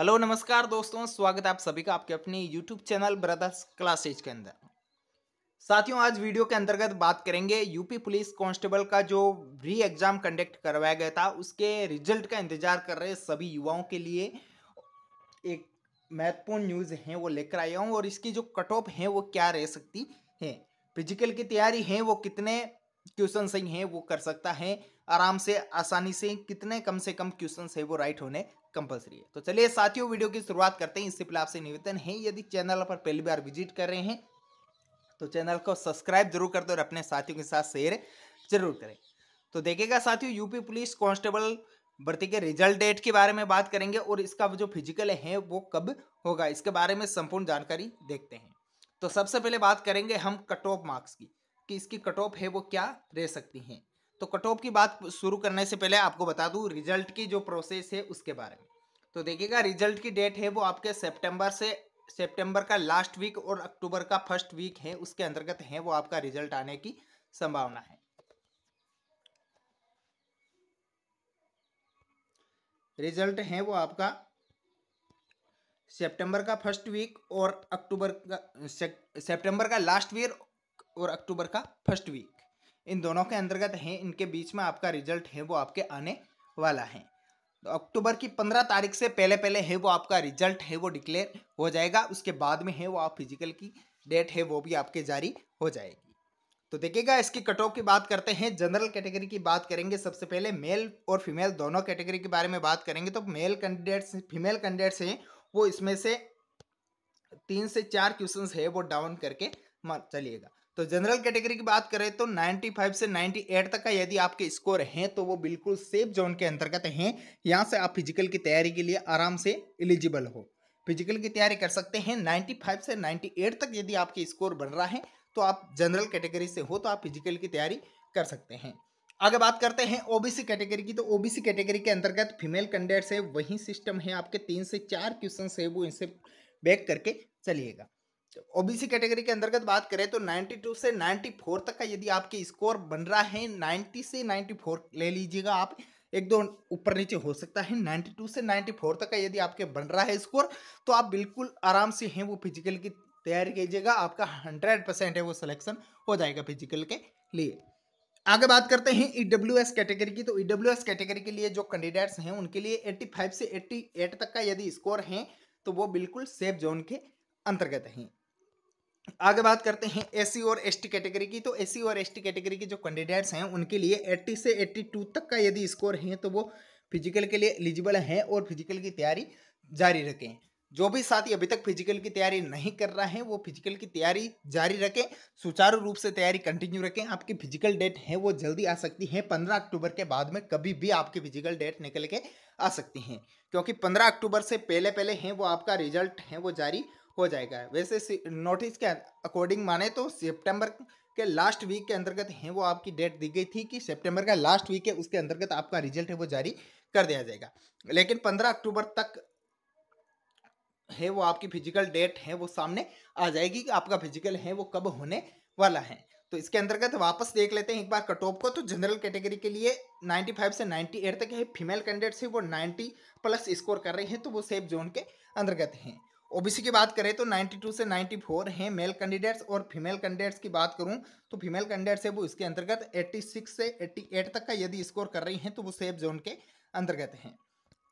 hello नमस्कार दोस्तों स्वागत है आप सभी का आपके अपने यूट्यूब चैनल ब्रदर्स क्लासेज के अंदर साथियों आज वीडियो के अंतर्गत बात करेंगे यूपी पुलिस कांस्टेबल का जो री एग्जाम कंडक्ट करवाया गया था उसके रिजल्ट का इंतजार कर रहे सभी युवाओं के लिए एक महत्वपूर्ण न्यूज़ है वो लेकर आया हूँ और इसकी जो कट ऑफ है वो क्या रह सकती है फिजिकल की तैयारी है वो कितने क्वेश्चन सही हैं वो कर सकता है आराम से आसानी से कितने कम से कम क्वेश्चन है वो राइट होने कंपलसरी है तो चलिए साथियों वीडियो की शुरुआत करते हैं इससे पहले आपसे निवेदन है यदि चैनल पर पहली बार विजिट कर रहे हैं तो चैनल को सब्सक्राइब जरूर कर दो और अपने साथियों के साथ शेयर जरूर करें तो देखेगा साथियों यूपी पुलिस कांस्टेबल भर्ती के रिजल्ट डेट के बारे में बात करेंगे और इसका जो फिजिकल है वो कब होगा इसके बारे में संपूर्ण जानकारी देखते हैं तो सबसे पहले बात करेंगे हम कट ऑफ मार्क्स की कि इसकी कट ऑफ है वो क्या रह सकती हैं तो कट ऑफ की बात शुरू करने से पहले आपको बता दूँ रिजल्ट की जो प्रोसेस है उसके बारे में तो देखिएगा रिजल्ट की डेट है वो आपके सेप्टेम्बर से सेप्टेम्बर का लास्ट वीक और अक्टूबर का फर्स्ट वीक है उसके अंतर्गत है वो आपका रिजल्ट आने की संभावना है रिजल्ट है वो आपका सितंबर का फर्स्ट वीक और अक्टूबर का सितंबर का लास्ट वीक और अक्टूबर का फर्स्ट वीक इन दोनों के अंतर्गत हैं इनके बीच में आपका रिजल्ट है वो आपके आने वाला है तो अक्टूबर की पंद्रह तारीख से पहले पहले है वो आपका रिजल्ट है वो डिक्लेयर हो जाएगा उसके बाद में है वो आप फिजिकल की डेट है वो भी आपके जारी हो जाएगी तो देखिएगा इसकी कट ऑफ की बात करते हैं जनरल कैटेगरी की बात करेंगे सबसे पहले मेल और फीमेल दोनों कैटेगरी के बारे में बात करेंगे तो मेल कैंडिडेट्स फीमेल कैंडिडेट्स हैं वो इसमें से तीन से चार क्वेश्चन है वो डाउन करके चलिएगा तो जनरल कैटेगरी की बात करें तो 95 से 98 तक का यदि आपके स्कोर हैं तो वो बिल्कुल सेफ जोन के अंतर्गत हैं यहाँ से आप फिजिकल की तैयारी के लिए आराम से एलिजिबल हो फिजिकल की तैयारी कर सकते हैं 95 से 98 तक यदि आपके स्कोर बढ़ रहा है तो आप जनरल कैटेगरी से हो तो आप फिजिकल की तैयारी कर सकते हैं आगे बात करते हैं ओबीसी कैटेगरी की तो ओबीसी कैटेगरी के अंतर्गत फीमेल कैंडिडेट्स है वही सिस्टम है आपके तीन से चार क्वेश्चन है वो इनसे बैक करके चलिएगा ओबीसी कैटेगरी के अंतर्गत बात करें तो 92 से 94 तक का यदि आपके स्कोर बन रहा है 90 से 94 ले लीजिएगा आप एक दो ऊपर नीचे हो सकता है 92 से 94 तक का यदि आपके बन रहा है स्कोर तो आप बिल्कुल आराम से हैं वो फिजिकल की तैयारी कीजिएगा आपका 100 परसेंट है वो सिलेक्शन हो जाएगा फिजिकल के लिए आगे बात करते हैं ई e कैटेगरी की तो ई e कैटेगरी के लिए जो कैंडिडेट्स हैं उनके लिए एट्टी से एट्टी तक का यदि स्कोर है तो वो बिल्कुल सेफ जोन के अंतर्गत हैं आगे बात करते हैं एससी और एसटी कैटेगरी की तो एससी और एसटी कैटेगरी के जो कैंडिडेट्स हैं उनके लिए 80 से 82 तक का यदि स्कोर है तो वो फिजिकल के लिए एलिजिबल हैं और फिजिकल की तैयारी जारी रखें जो भी साथी अभी तक फिजिकल की तैयारी नहीं कर रहा है वो फिजिकल की तैयारी जारी रखें सुचारू रूप से तैयारी कंटिन्यू रखें आपकी फिजिकल डेट है वो जल्दी आ सकती है पंद्रह अक्टूबर के बाद में कभी भी आपकी फिजिकल डेट निकल के आ सकती हैं क्योंकि पंद्रह अक्टूबर से पहले पहले हैं वो आपका रिजल्ट है वो जारी हो जाएगा वैसे नोटिस के अकॉर्डिंग माने तो सितंबर के लास्ट वीक के अंतर्गत है वो आपकी डेट दी गई थी कि सितंबर का लास्ट वीक है उसके अंतर्गत आपका रिजल्ट है वो जारी कर दिया जाएगा लेकिन पंद्रह अक्टूबर तक है वो आपकी फिजिकल डेट है वो सामने आ जाएगी कि आपका फिजिकल है वो कब होने वाला है तो इसके अंतर्गत वापस देख लेते हैं एक बार कटोप को तो जनरल कैटेगरी के लिए 95 से 98 तक है फीमेल कैंडिडेट्स है वो 90 प्लस स्कोर कर रहे हैं तो वो सेफ जोन के अंतर्गत हैं ओबीसी की बात करें तो 92 से 94 हैं मेल कैंडिडेट्स और फीमेल कैंडिडेट्स की बात करूं तो फीमेल कैंडिडेट्स है वो इसके अंतर्गत 86 से 88 तक का यदि स्कोर कर रही हैं तो वो सेफ जोन के अंतर्गत हैं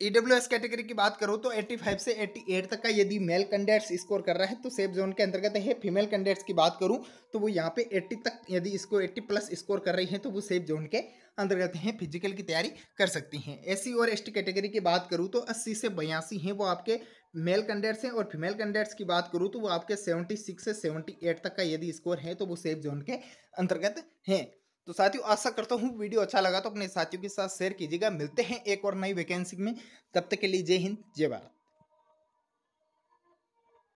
एस e कैटेगरी की बात करो तो 85 से 88 तक का यदि मेल कैंडिडेट्स स्कोर कर रहा है तो सेफ जोन के अंतर्गत है फीमेल कैंडिडेट्स की बात करूं तो वो यहाँ पे 80 तक यदि इसको 80 प्लस स्कोर कर रही हैं तो वो सेफ जोन के अंतर्गत हैं फिजिकल की तैयारी कर सकती हैं एससी और एस कैटेगरी की बात करूँ तो अस्सी से बयासी हैं वो आपके मेल कैंडिडेट्स हैं और फीमेल कैंडिडेट्स की बात करूँ तो वो आपके सेवेंटी सिक्स से सेवेंटी एट तक का यदि स्कोर है तो वो सेफ जोन के अंतर्गत हैं तो साथियों आशा करता हूँ वीडियो अच्छा लगा तो अपने साथियों के साथ शेयर कीजिएगा मिलते हैं एक और नई वैकेंसी में तब तक के लिए जय हिंद जय भारत